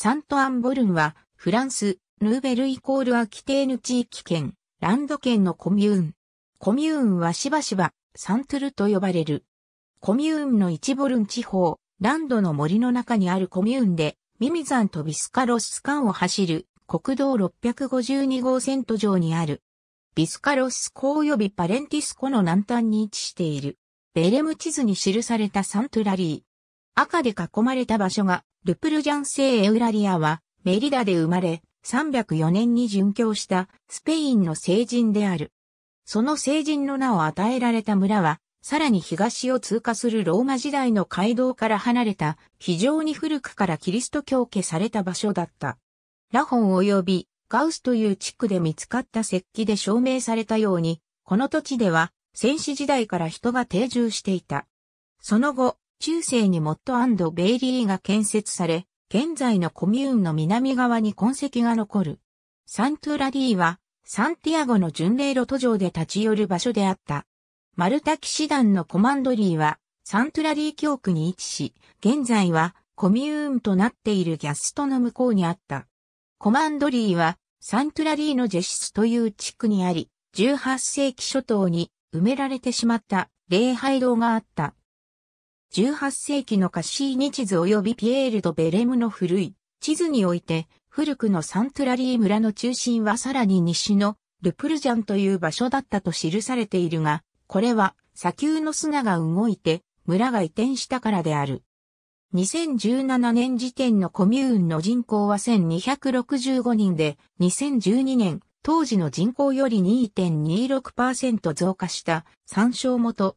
サントアンボルンは、フランス、ヌーベルイコールアキテーヌ地域圏、ランド圏のコミューン。コミューンはしばしば、サントゥルと呼ばれる。コミューンの一ボルン地方、ランドの森の中にあるコミューンで、ミミザンとビスカロス間を走る国道652号線途上にある。ビスカロス湖及びパレンティス湖の南端に位置している。ベレム地図に記されたサントゥラリー、赤で囲まれた場所が、ルプルジャン製エウラリアは、メリダで生まれ、304年に殉教したスペインの聖人である。その聖人の名を与えられた村は、さらに東を通過するローマ時代の街道から離れた非常に古くからキリスト教家された場所だった。ラホン及びガウスという地区で見つかった石器で証明されたように、この土地では戦死時代から人が定住していた。その後、中世にモットベイリーが建設され、現在のコミューンの南側に痕跡が残る。サントラディは、サンティアゴの巡礼路途上で立ち寄る場所であった。マルタ騎士団のコマンドリーは、サントラディ教区に位置し、現在はコミューンとなっているギャストの向こうにあった。コマンドリーは、サントラディのジェシスという地区にあり、18世紀初頭に埋められてしまった礼拝堂があった。18世紀のカシーニ地図及びピエールとベレムの古い地図において、古くのサントラリー村の中心はさらに西のルプルジャンという場所だったと記されているが、これは砂丘の砂が動いて村が移転したからである。2017年時点のコミューンの人口は1265人で、2012年当時の人口より2.26%増加した参照元